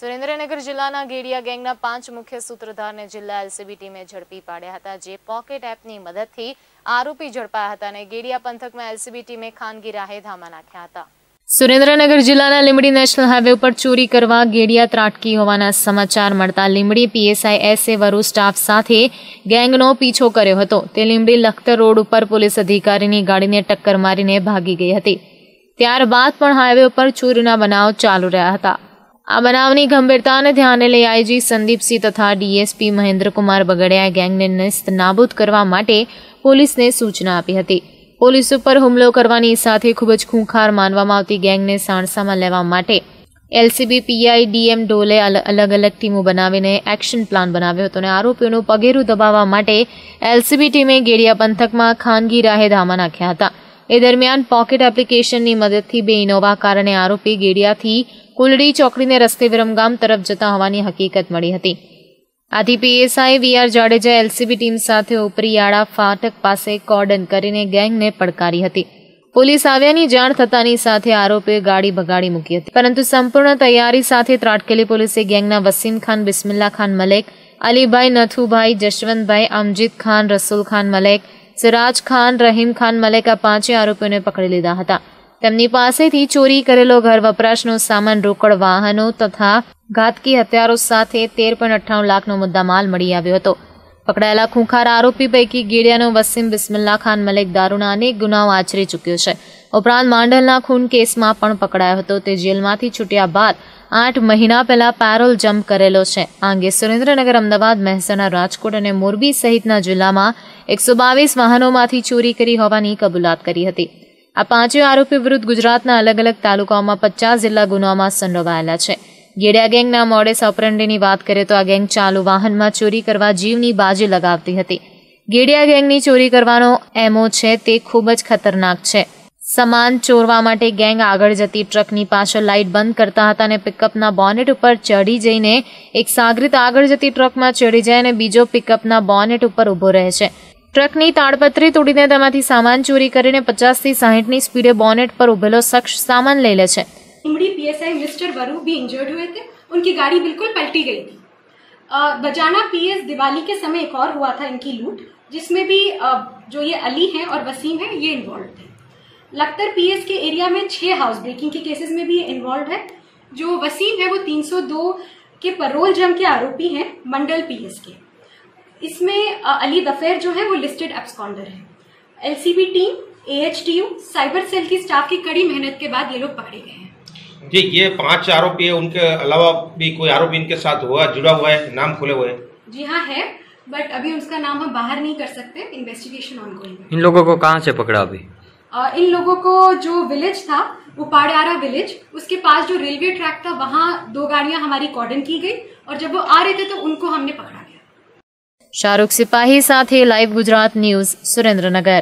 સુરેન્દ્રનગર જિલ્લાના ગેડિયા ગેંગના પાંચ મુખ્ય સૂત્રધારને જિલ્લા એલસીબી ટીમે ઝડપી પાડ્યા હતા જે પોકેટ એપની મદદથી આરોપી ઝડપાયા હતા અને ગેડિયા પંથકમાં એલસીબી ટીમે ખાનગી રાહે ધામા નાખ્યા હતા સુરેન્દ્રનગર જિલ્લાના લીંબડી નેશનલ હાઈવે ઉપર ચોરી કરવા ગેડિયા ત્રાટકી હોવાના સમાચાર મળતા Limbdi PSI S A Varu staff સાથે ગેંગનો પીછો કર્યો હતો તે લીંબડી લખતર રોડ ઉપર પોલીસ અધિકારીની ગાડીને ટક્કર મારીને ભાગી ગઈ હતી ત્યારબાદ પણ હાઈવે ઉપર ચોરીના બનાવ ચાલુ રહ્યા હતા આ બનાવની ગંભીરતાને ધ્યાને લઈ આઈજી સંદીપસિંહ તથા ડીએસપી મહેન્દ્રકુમાર બગડિયા ગેંગને નિસ્ત નાબૂદ કરવા માટે પોલીસને સૂચના આપી હતી પોલીસ ઉપર હુમલો કરવાની સાથે ખૂબ જ ખૂંખાર માનવામાં આવતી ગેંગને સાણસામાં લેવા માટે એલસીબી પીઆઈ ડીએમ ડોલે અલગ અલગ ટીમો બનાવીને એક્શન પ્લાન બનાવ્યો હતો અને આરોપીઓનું પગેરું દબાવવા માટે એલસીબી ટીમે ગેડિયા પંથકમાં ખાનગી રાહે ધામા નાખ્યા હતા એ દરમિયાન પોકેટ એપ્લિકેશનની મદદથી બે ઇનોવા કારણે આરોપી ગેડિયાથી કુલડી ચોકડીને રસ્તે વિરમગામ તરફ જતા હોવાની હકીકત મળી હતી આથી PSI VR Jadeja LCB team સાથે ઉપરીયાળા ફાટક પાસે કોર્ડન કરીને ગેંગને પડકારી હતી પોલીસ આવ્યાની જાણ થતાની સાથે આરોપીએ ગાડી બગાડી મૂકી હતી પરંતુ સંપૂર્ણ તૈયારી સાથે ત્રાટકેલી પોલીસે ગેંગના વસીમ ખાન બિસ્મિલ્લા ખાન મલેક અલીભાઈ નથુભાઈ જશવંતભાઈ અમજીદ ખાન રસુલ ખાન મલેક સિરાજ ખાન રહીમ ખાન મલેક આ પાંચે આરોપીઓને પકડી લીધા હતા તેમની પાસેથી ચોરી કરેલો ઘર વપરાશનો સામાન રોકડ વાહનો તથા ઘાતકી હથિયારો સાથે તેર પોઈન્ટ અઠ્ઠાણું લાખનો મુદ્દામાલ મળી આવ્યો હતો પકડાયેલા ખૂંખાર આરોપી પૈકી ગેડિયાનો વસીમ બિસ્મિલ્લા ખાન મલિક દારૂના અનેક ગુનાઓ આચરી ચૂક્યો છે ઉપરાંત માંડલના ખૂન કેસમાં પણ પકડાયો હતો તે જેલમાંથી છૂટ્યા બાદ આઠ મહિના પહેલા પેરોલ જમ્પ કરેલો છે આ અંગે સુરેન્દ્રનગર અમદાવાદ મહેસાણા રાજકોટ અને મોરબી સહિતના જિલ્લામાં એકસો બાવીસ વાહનોમાંથી ચોરી કરી હોવાની કબૂલાત કરી હતી આ પાંચેય આરોપી વિરુદ્ધ ગુજરાતના અલગ અલગ તાલુકાઓમાં પચાસ જિલ્લા ગુનામાં સંડોવાયેલા છે ગેડિયા ગેંગના મોડેસ ઓપરંડીની વાત કરીએ તો આ ગેંગ ચાલુ વાહનમાં ચોરી કરવા જીવની બાજી લગાવતી હતી ગેડિયા ગેંગની ચોરી કરવાનો એમો છે તે ખૂબ જ ખતરનાક છે સામાન ચોરવા માટે ગેંગ આગળ જતી ટ્રકની પાછળ લાઇટ બંધ કરતા હતા અને પિકઅપના બોનેટ ઉપર ચડી જઈને એક સાગરીત આગળ જતી ટ્રકમાં ચડી જાય અને બીજો પિકઅપના બોનેટ ઉપર ઊભો રહે છે ટ્રકની તાડપત્રી તોડીને તેમાંથી સામાન ચોરી કરીને પચાસથી સાહીઠની સ્પીડે બોનેટ પર ઉભેલો શખ્સ સામાન લઈ લે છે ઇમડી પીએસઆઈ મિસ્ટર વરુ भी इंजर्ड हुए थे उनकी गाड़ी बिल्कुल पलटी गई थी बजाना पीएस दिवाली के समय एक और हुआ था इनकी लूट जिसमें भी जो ये अली हैं और वसीम हैं ये इन्वॉल्व थे लखतर पीएस के एरिया में छह हाउस ब्रेकिंग के केसेस में भी ये इन्वॉल्व है जो वसीम है वो 302 के परोल जम के आरोपी हैं मंडल पीएस के इसमें अली दफेर जो है वो लिस्टेड एब्सकॉन्डर है LCB team AHTU cyber cell की स्टाफ की कड़ी मेहनत के बाद ये लोग पकड़े गए हैं जी ये पांच आरोपी है उनके अलावा भी कोई आरोपी इनके साथ हुआ जुड़ा हुआ है नाम खुले हुए जी हाँ है बट अभी उसका नाम हम बाहर नहीं कर सकते इन्वेस्टिगेशन ऑनगोइंग इन लोगों को कहाँ से पकड़ा अभी इन लोगों को जो विलेज था उपाड़ियारा विलेज उसके पास जो रेलवे ट्रैक था वहाँ दो गाड़ियाँ हमारी कॉर्डन की गई और जब वो आ रहे थे तो उनको हमने पकड़ा શાહરૂખ સિપાહી સાથે લાઈવ ગુજરાત ન્યૂઝ સુરેન્દ્રનગર